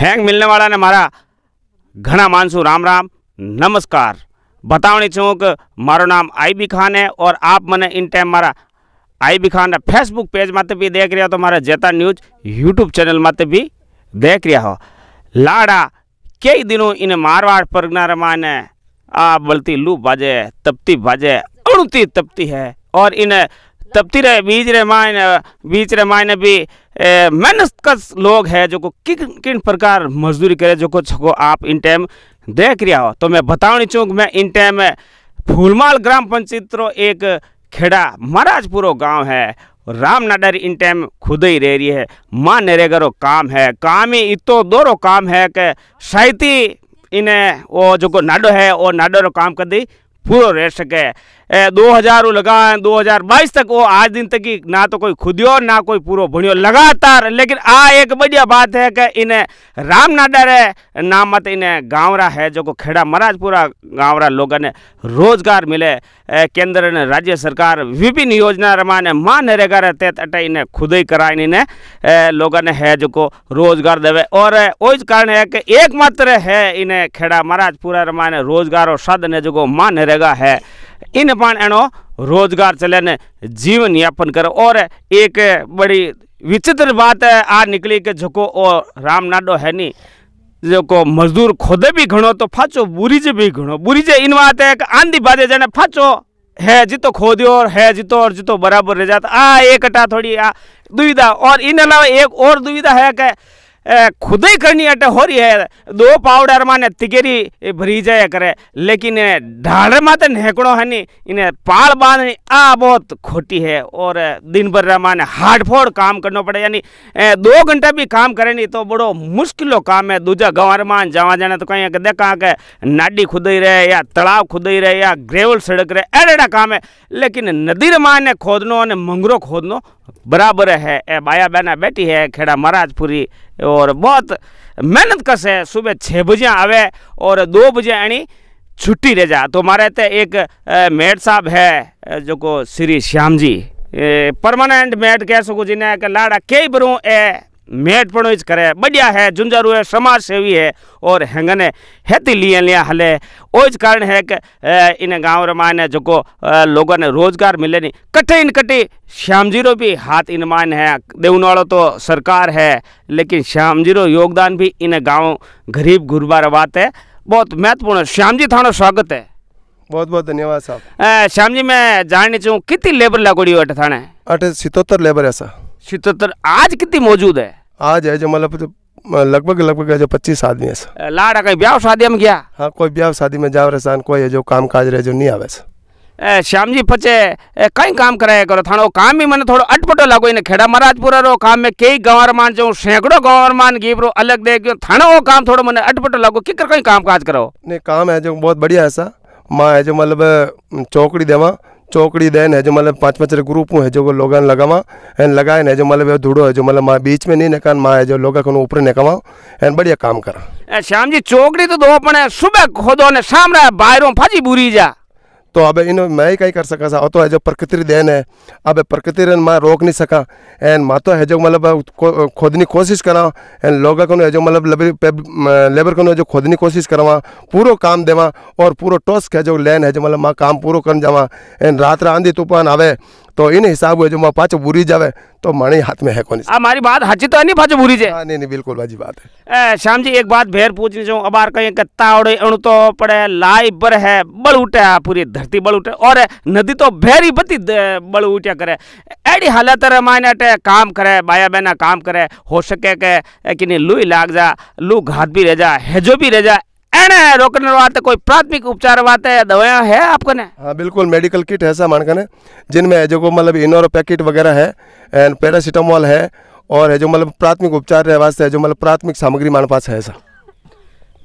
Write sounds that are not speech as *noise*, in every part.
Hang मिलने હેંગ મિલનેવાળાને મારા ઘણા राम राम રામ નમસ્કાર चाहूँ कि मारो नाम आई बी खान है और आप मैंने इन टाइम मारा I B Khan Facebook page माते भी देख रहा हो तो मारा जेता न्यूज यूट्यूब चैनल माते भी देख रहा हो लाड़ा कई दिनों इन मारवाड़ परगना रमाने आ बलती लू बाजे तपती बाजे अणुती तपती है और इन्हें तपती रहे बीज मायने बीच मायने भी मेहनत कस लोग है जो को किन किन प्रकार मजदूरी करे जो को छको आप इन टाइम देख रहा हो तो मैं नहीं चूँ मैं इन टाइम फूलमाल ग्राम पंचायत रो एक खेड़ा महाराजपुरो गांव है राम नाडर इन टाइम खुद ही रह रही है माँ नरेगा रो काम है काम ही इतो दो रो काम है कि शायद ही इन्हें वो जो को नाडो है वो नाडो रो काम कर दी पूरा रह सके दो हज़ार वो लगा दो हज़ार बाईस तक वो आज दिन तक की ना तो कोई खुदियो ना कोई पूरा भणियो लगातार लेकिन आ एक बढ़िया बात है कि इन्हें राम रे नाम मत इन्हें गांवरा है जो को खेड़ा महाराजपुरा गांवरा लोगों ने रोजगार मिले केंद्र ने राज्य सरकार विभिन्न योजना ने माँ नरेगा रहते तहत अटे इन्हें ही करा इन्हें लोगों ने है जो को रोजगार देवे और वही कारण है कि एकमात्र है इन्हें खेड़ा महाराजपुरा ने रोजगार और साधन है जो को माँ नरेगा है इन पान एनो रोजगार चले ने जीवन यापन करे और एक बड़ी विचित्र बात है आ निकली के जो रामनाडो राम नाडो है नी को मजदूर खुद भी घणो तो फाचो बुरीज भी घणो बुरीज इन बात है कि आंधी बाजे जने फाचो है जितो खोदियो और है जितो और जितो बराबर रह जाता आ एक अटा थोड़ी आ दुविधा और इन अलावा एक और दुविधा है कि खुदाई करनी अटे तो हो रही है दो पावडर माने तिगेरी भरी जाया करे लेकिन ढाड़ माते नेकड़ो है नी इन्हें पाल बांधनी आ बहुत खोटी है और दिन भर माने हार्ड फोड़ काम करना पड़े यानी दो घंटा भी काम करे नहीं तो बड़ो मुश्किलों काम है दूजा गंवर मान जावा जाने तो कहीं देखा के नाडी खुदई रहे या तलाव खुदई रहे या ग्रेवल सड़क रहे एड़ा काम है लेकिन नदी माने खोदनो ने मंगरो खोदनो बराबर है ए बाया बहना बैठी है खेड़ा महाराजपुरी और बहुत मेहनत कस है सुबह छः बजे आवे और दो बजे यानी छुट्टी रह जा तो हमारे तो एक मेड साहब है जो को श्री श्याम जी परमानेंट मेड कह सको जिन्हें लाड़ा कई बरू ए मेट पण इज करे बढ़िया है झुंझारू है समाज सेवी है और हेंगन है हेती लिए लिया हले ओज कारण है कि इन गाँव रे माने को लोगों ने रोजगार मिले नहीं कटे इन कटे श्याम जीरो भी हाथ इन मान है देवन वालों तो सरकार है लेकिन श्याम जीरो योगदान भी इन गाँव गरीब गुरबार बात है बहुत महत्वपूर्ण श्याम जी थानो स्वागत है बहुत बहुत धन्यवाद साहब श्याम जी मैं जाननी चाहूँ कितनी लेबर लागोड़ी हो अठ थाने अठ सितोत्तर लेबर है सर सितोत्तर आज कितनी मौजूद है आज है जो मतलब लगभग लगभग जो पच्चीस आदमी है लाड़ा कहीं ब्याह शादी में गया हाँ कोई ब्याह शादी में जाओ रसान कोई है जो काम काज रहे जो नहीं आवे श्याम जी पचे कई काम कराया करो थानो काम भी मैंने थोड़ो अटपटो लगो इन खेड़ा महाराजपुरा रो काम में कई गंवर मान जो सैकड़ो गंवर मान गीब रो अलग देख थानो वो काम थोड़ो मैंने अटपटो लागो किकर कहीं काम काज करो नहीं काम है जो बहुत बढ़िया है ऐसा माँ है जो मतलब चौकड़ी देवा चौकड़ी देन है जो मतलब पाँच पाँच ग्रुप है जो लोगन लगावा एन लगाए जो मतलब धूड़ो है जो मतलब बीच में नहीं निकाल माँ जो लोग ऊपर निकावा एन बढ़िया काम करा श्याम जी चौकड़ी तो दो अपने सुबह खोदो ने सामने बाहरों फाजी बुरी जा तो अब इन मैं ही कहीं कर सका सा तो है जो प्रकृति देन है अब प्रकृति रन मैं रोक नहीं सका एन मा तो है जो मतलब खोदने कोशिश करा एन लोगों को जो मतलब लेबर को जो खोदने कोशिश करवा पूरा काम देवा और पूरा टॉस्क है जो लेन है जो मतलब माँ काम पूरा कर जावा एन रात आंधी तूफान आवे તો એને હિસાબ હોય જો માં પાછો ભૂરી જાવે તો हाथ में है कौन આ મારી વાત હાચી તો એની પાછો ભૂરી છે हाँ नहीं नहीं बिल्कुल वाजी बात है श्याम जी एक बात भेर पूछनी चाहूँ अबार कहीं के तावड़े अणु तो पड़े लाई बर है बल उठे पूरी धरती बल उठे और नदी तो भेर बती द- बल उठा करे एडी हालत रे मायने अटे काम करे बाया बहना काम करे हो सके के किन्हीं लू लाग जा लू घात भी रह जा हेजो भी रह जा है रोकने वाते तो कोई प्राथमिक उपचार वाते या दवाया है आपको ने हाँ बिल्कुल मेडिकल किट है सामान का ने जिनमें है जो को मतलब इनोर पैकेट वगैरह है एंड पैरासीटामोल है और है जो मतलब प्राथमिक उपचार वास्ते है जो मतलब प्राथमिक सामग्री मान पास है ऐसा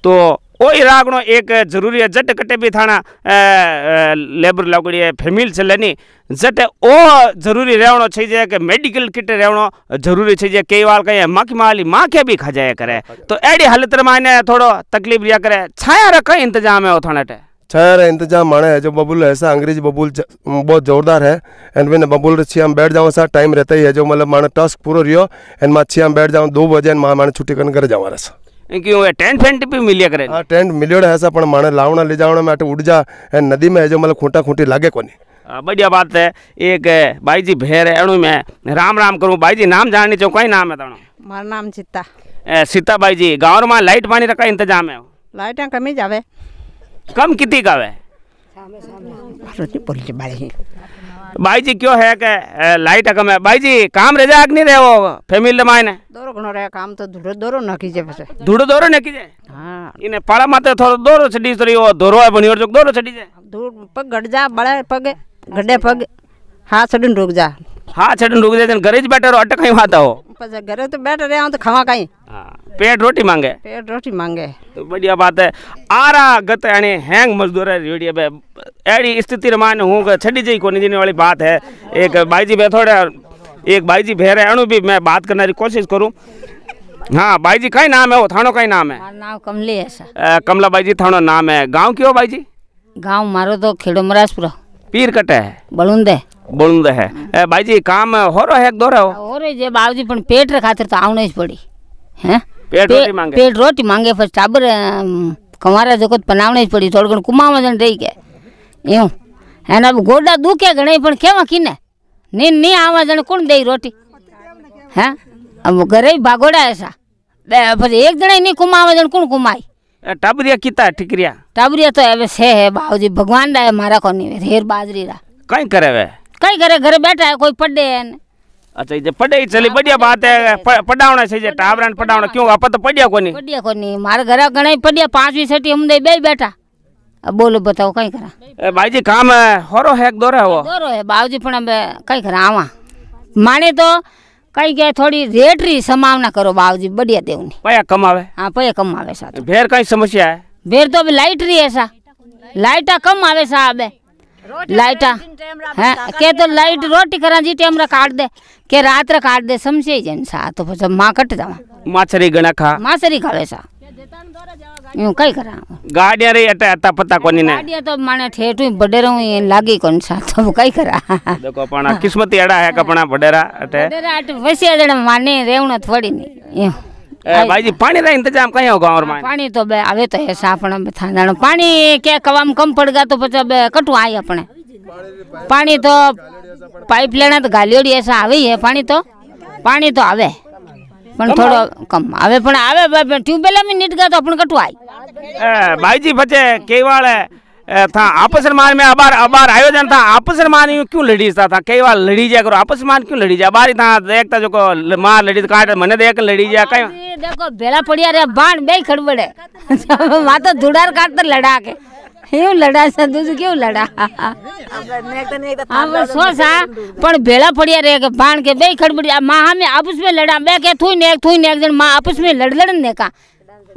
तो ओ इरागणो एक जरूरी है जट कटे भी थाना लेबर लागड़ी है फैमिल चले नी जट ओ जरूरी रहणो छई जाए मेडिकल किट रहणो जरूरी छई कई वाल कहे माखी माली माखे भी खा जाया करे तो एडी हालत में ने तकलीफ रिया करे छाया रा इंतजाम है ओ टे छाया रा इंतजाम माने है जो बबुल ऐसा अंग्रेजी बबुल बहुत जोरदार है एंड मैंने बबुल रची हम बैठ जाऊँ सर टाइम रहता ही है जो मतलब माना टास्क पूरा रियो एंड मैं अच्छी हम बैठ जाऊँ दो बजे एंड माँ माने छुट्टी करने घर जाऊँ रहा क्यों टेंट फेंट भी मिले करे हाँ टेंट मिलियो है ऐसा पर माने लावना ले जावना में तो उड़ जा नदी में है जो मतलब खूंटा खूंटी लागे को बढ़िया बात है एक भाई जी भेर है अणु में राम राम करूँ भाई जी नाम जानने चो कई नाम है तनो मारा नाम सीता सीता भाई जी गांव में लाइट पानी रखा इंतजाम है लाइट कमी जावे कम कितनी का है भाई जी क्यों है के लाइट कम है भाई जी काम रजा आग नहीं रहे वो फैमिली मायने दोरो घणो रहे काम तो धुड़ो दोरो न कीजे पसे धुड़ो दोरो न कीजे हां इने पाला माते तो थोड़ो दोरो छडी सरी वो दोरो है बनियो जो दोरो छडी जे धुड़ पग गड़ जा बड़े पग गड्ढे पग हाथ छडन रुक जा हाथ छडन रुक जा जन घरे ज बैठो अटकाई हो पसे घरे तो बैठ रहे हो तो खावा काई हां पेट रोटी मांगे पेट रोटी मांगे तो बढ़िया बात है आरा गत यानी हैंग मजदूर है रेडियो पे अड़ी स्थिति मान हूँ छड़ी जई कोनी देने वाली बात है एक भाई जी थोड़ा एक भाई जी भेरे है अणु भी मैं बात करने की कोशिश करूं हां भाई जी कई नाम है वो थानो कई नाम है नाम कमली है सर कमला भाई जी थानो नाम है गांव क्यों भाई जी गांव मारो तो खेड़ो मरासपुर पीर कटे है बलुंदे बलुंदे है ए भाई जी काम हो रहो है एक दो रहो हो रहे जे बाबूजी पण पेट रे खातिर तो आवना पड़ी हैं पेट रोटी मांगे पेट रोटी मांगे फिर टाबर कमारा जगत पनावणी पड़ी थोड़गन कुमावा जन रही के यूं है ना गोडा दुखे घणे पण केवा किने नी नी आवा जन कोण देई रोटी हैं हाँ? अब घरे भागोड़ा ऐसा बे एक जने नी कुमावा जन कोण कुमाई टाबरिया किता ठिकरिया टाबरिया तो अबे से है बाऊजी भगवान दा है मारा कोनी रे हेर बाजरी रा काई करे वे काई करे घरे बैठा है कोई पड़े है ने अच्छा जे पढ़ाई चली हाँ, बढ़िया बात है पढ़ावना चाहिए टाबरान पढ़ावना क्यों आप तो पढ़िया कोनी पढ़िया कोनी मारे घर घणे पढ़िया पांचवी छठी हम दे बे बैठा अब बोलो बताओ कई करा भाई जी काम है होरो है दोरो है वो दोरो है बाबू जी पण कई करा आवा माने तो कई के थोड़ी रेट री समावना करो बाबू जी बढ़िया देऊ पया कमावे हां पया कमावे साथ भेर कई समस्या है भेर तो अभी लाइट री है लाइटा कम आवे साहब है लाइट है के तो लाइट रोटी करा जी टेम रा काट दे के रात रा काट दे समझे जन सा तो सब मां कट जावा माछरी गणा खा माछरी खावे सा यूं कई करा गाड़िया रे अटा अटा पता कोनी ने गाड़िया तो माने ठेठू बडेरो ये लागी कोन सा तो कई करा देखो अपना किस्मत एड़ा है कपणा बडेरा अटे बडेरा अट वसे जण माने रेवणो थोड़ी नहीं यूं ભાઈજી પાણી રા ઇંતજામ કઈ હોગો અમાર માં પાણી તો બે આવે તો હે સાપણ થાંદાણો પાણી કે કવામ કમ પડગા તો પછી બે કટુ આય આપણે પાણી તો પાઇપ લેણા તો ગાલિયોડી એસા આવે હે પાણી તો પાણી તો આવે પણ થોડો કમ આવે પણ આવે ટ્યુબવેલ મી નીટ ગયા તો આપણે કટુ આય ભાઈજી પછી કેવાળે था आपस मान में अबार अबार आयोजन था आपस मान क्यों लेडीज था था कई बार लड़ी जाए करो आपस मान क्यों लड़ी जा बारी था देखता जो को मार लड़ी काट मने देख लड़ी जाए कई देखो बेला पड़िया रे बाण बे खड़बड़े तो धुड़ार काट तो लड़ा के क्यों लड़ा सा दूध क्यों लड़ा हम सोचा पर भेला पड़िया रे बाण के बे खड़बड़ी मां में आपस में लड़ा बे के थू ने थू ने एक जन मां आपस में लड़ लड़ने का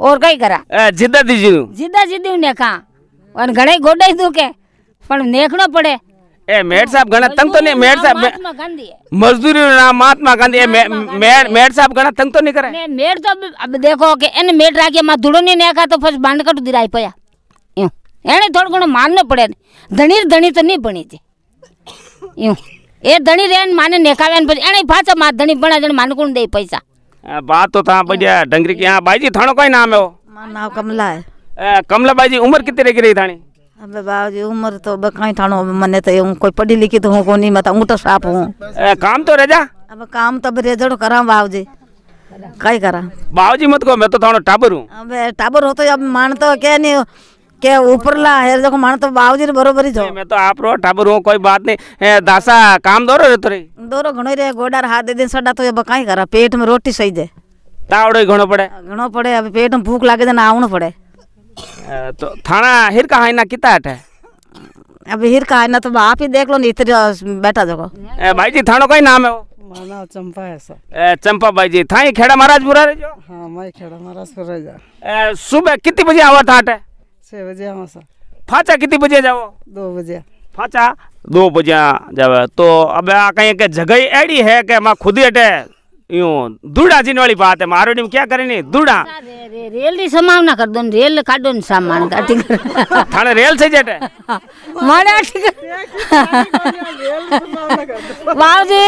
और कई करा जिद्दा दीजियो जिद्दा जिद्दी ने कहा અને ઘણા ગોડાઈ દુખે પણ નેકણો પડે એ મેડ સાહેબ ઘણા તંગ તો નહીં મેડ સાહેબ મજદૂરી નામ મહાત્મા ગાંધી એ મેડ મેડ સાહેબ ઘણા તંગ તો નહીં કરે મેડ તો अब देखो કે એને મેડ રાખીએ માં ધૂળો નહીં નાખા તો પછી બાંડકટ દિરાઈ પયા એમ એને થોડું ઘણું માનને પડે ધણી ધણી તો નહીં ભણી છે એમ એ ધણી રે માને નેખાવે ને પછી એને પાછા માં ધણી ભણે જણ માને કોણ દે પૈસા बात तो था बढ़िया डंगरी की यहाँ भाई जी थानो का ही नाम है वो नाम कमला है કમલાબાઈ જી ઉંમર કેટલી રહી ગઈ થાણી હવે બાવજી ઉંમર તો બકાઈ થાણો મને તો એવું કોઈ પડી લીખી તો હું કોની મતા હું તો સાપ હું કામ તો રજા હવે કામ તો રેજડો કરા બાવજી કઈ કરા બાવજી મત કહો મેં તો થાણો ટાબર હું હવે ટાબર હોતો અબ માણ તો કે નહીં કે ઉપરલા हेर देखो मान तो बाबूजी ने बरोबर ही जो मैं तो आप रो टाबर हूं कोई बात नहीं दासा काम दोरो रे तोरे दोरो घणो रे गोडार हाथ दे दिन सडा तो ये बकाई करा पेट में रोटी सही जे तावड़ो घणो पड़े घणो पड़े अब पेट में भूख लागे ना आवणो पड़े तो थाना हिर का हाइना कितना हट है अब हिर का हाइना तो आप ही देख लो नहीं इतने बैठा देखो भाई जी थानों का ही नाम है वो माना चंपा है सर चंपा भाई जी था खेड़ा महाराज बुरा रहे जो हाँ मैं खेड़ा महाराज महाराजपुरा जा सुबह कितनी बजे आवा था हट है छः बजे आवा सर फाचा कितनी बजे जाओ दो बजे फाचा दो बजे जाओ तो अब कहीं के जगह ऐडी है कि मैं खुद ही हटे यूं दूढ़ा जिन वाली बात है मारो नहीं क्या करेंगे दूढ़ा रेल नहीं समाव ना कर दोन रेल काटो दोन सामान का ठीक है थाने रेल से जाते मारे ठीक है वाव जी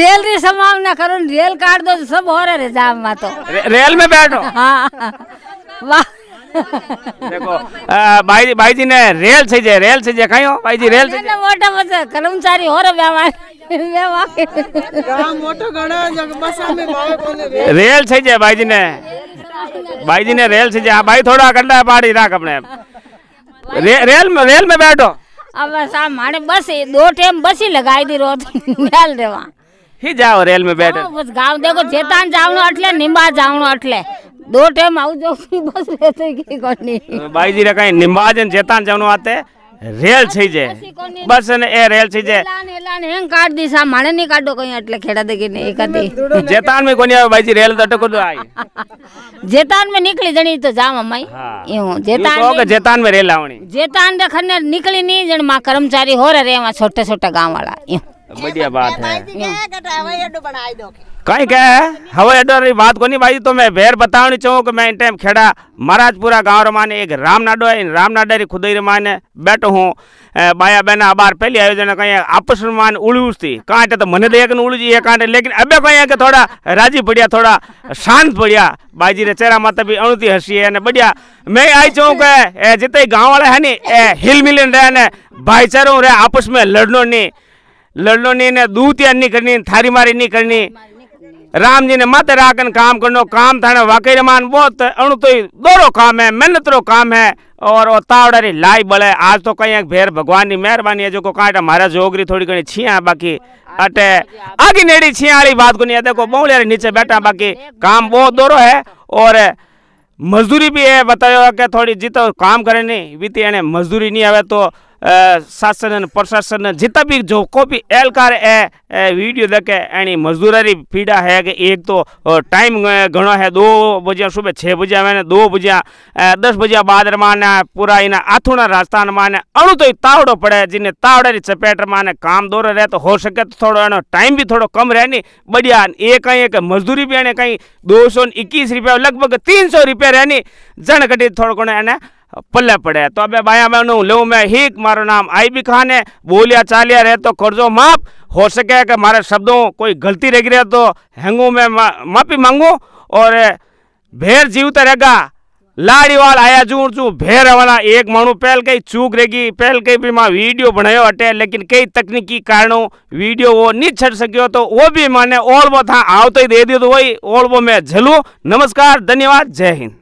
रेल नहीं समाव ना करो रेल काट दो सब हो रहे जाम मातो रेल में बैठो हाँ वाह देखो आ, भाई भाई जी ने रेल से जे रेल से जे कहियो भाई जी रेल से ने मोटा बस कर्मचारी हो रे व्यवहार मैं वाके काम मोटो गणा जग बसा में भावे कोने रेल से जे भाई जी ने भाई जी ने रेल से जे हाँ, भाई थोड़ा कंडा पाड़ी राख अपने रे, रेल में रेल में बैठो अब सा माने बस दो टाइम बस ही लगाई दी रोज मेल *laughs* देवा ही जाओ रेल में बैठ हाँ, बस गांव देखो चेतन जाऊं अटले निंबा जाऊं अटले दो टाइम आऊ जो बस रहते की कोनी भाई जी रे कहीं निंबा जन चेतन जाऊं आते रेल छई जे बस ने ए रेल छई जे एलान एलान हे काट दी माने नहीं काटो कहीं अटले खेड़ा देगी नहीं एकाती *laughs* चेतन में कोनी आवे भाई जी रेल तटक दो आई *laughs* चेतन में निकली जणी तो जाम मई हां चेतन तो चेतन में रेल आवणी चेतन देखन निकली नहीं जण मा कर्मचारी हो रे रेवा छोटे छोटे गांव वाला यूं बढ़िया बात है कहीं क्या है हवाई अड्डा री बात को नहीं भाई तो मैं भेर नहीं चाहूँ की मैं इन टाइम खेड़ा महाराजपुरा गांव रमाने एक रामनाडो है रामनाडा री खुद ही रमाने बैठो हूँ बाया बहना अबार पहली आयोजन कहीं आपस में उड़ी उठती कहाँ तो मन देख न उड़ी है कहाँ लेकिन अब कहीं है कि थोड़ा राजी बढ़िया थोड़ा शांत बढ़िया भाई जी ने चेहरा माता भी अणुती हसी है बढ़िया मैं आई चाहूँ कि जिते गाँव वाले है नी हिल मिलन रहे भाईचारों रहे आपस में लड़नो नहीं लड़नो नहीं ने दूतिया नहीं करनी थारी मारी नहीं करनी राम जी ने मत राखन काम करनो काम थाने वाकई रमान बहुत अणु तो दोरो काम है मेहनत रो काम है और ओ लाई बले आज तो कहीं भेर भगवान की मेहरबानी है जो को काटा महाराज जोगरी थोड़ी घनी छिया बाकी अटे आगे नेड़ी छिया वाली बात को नहीं देखो बहु नीचे बैठा बाकी काम बहुत दोरो है और मजदूरी भी है बतायो कि थोड़ी जी काम करे नहीं बीती मजदूरी नहीं आवे तो शासन प्रशासन जितना भी जो को भी एहलकार है वीडियो देखे यानी मजदूरी पीड़ा है कि एक तो टाइम घणो है दो बजे सुबह छः बजे मैंने दो बजे दस बजे बाद माने पूरा इन्हें आथुणा राजस्थान माने अणु तो तावड़ो पड़े जिन्हें तावड़े की चपेट माने काम दौर रहे तो हो सके तो थोड़ा एनो टाइम भी थोड़ा कम रहे नहीं बढ़िया ये कहीं एक मजदूरी भी एने कहीं दो सौ इक्कीस रुपया लगभग तीन सौ रुपया रहे नहीं जन कटी थोड़ो घो तो अबे भाया मैं બાયા મેનું मैं हीक मारो नाम आई भी खान है बोलिया चालिया रहे तो કરજો माफ हो सके कि मारे शब्दों कोई गलती रह गया तो मैं में माफ़ी मांगू और भेर जीवता रहेगा लाड़ी वाल आया जू जू भेर वाला एक मानू पहल कई चूक रहेगी पहल कई भी माँ वीडियो बनायो हटे लेकिन कई तकनीकी कारणों वीडियो वो नहीं छड़ सको तो वो भी माने और वो था आओ तो ही दे दियो तो वही और वो मैं झलू नमस्कार धन्यवाद जय हिंद